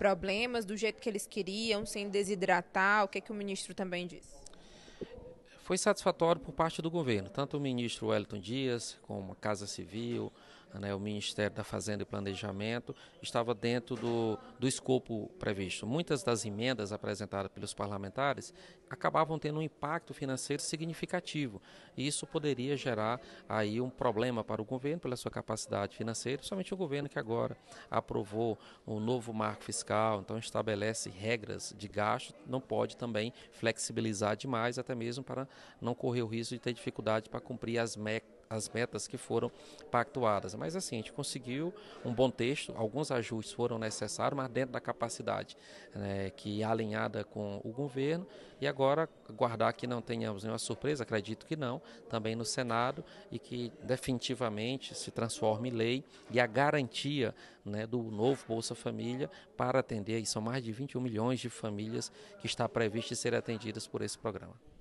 problemas do jeito que eles queriam, sem desidratar? O que, é que o ministro também disse? Foi satisfatório por parte do governo, tanto o ministro Wellington Dias, como a Casa Civil, né, o Ministério da Fazenda e Planejamento, estava dentro do, do escopo previsto. Muitas das emendas apresentadas pelos parlamentares acabavam tendo um impacto financeiro significativo. E isso poderia gerar aí um problema para o governo pela sua capacidade financeira, principalmente o governo que agora aprovou um novo marco fiscal, então estabelece regras de gasto, não pode também flexibilizar demais, até mesmo para não correr o risco de ter dificuldade para cumprir as metas as metas que foram pactuadas. Mas assim, a gente conseguiu um bom texto, alguns ajustes foram necessários, mas dentro da capacidade né, que é alinhada com o governo. E agora, guardar que não tenhamos nenhuma surpresa, acredito que não, também no Senado, e que definitivamente se transforme em lei e a garantia né, do novo Bolsa Família para atender, e são mais de 21 milhões de famílias que está previsto serem atendidas por esse programa.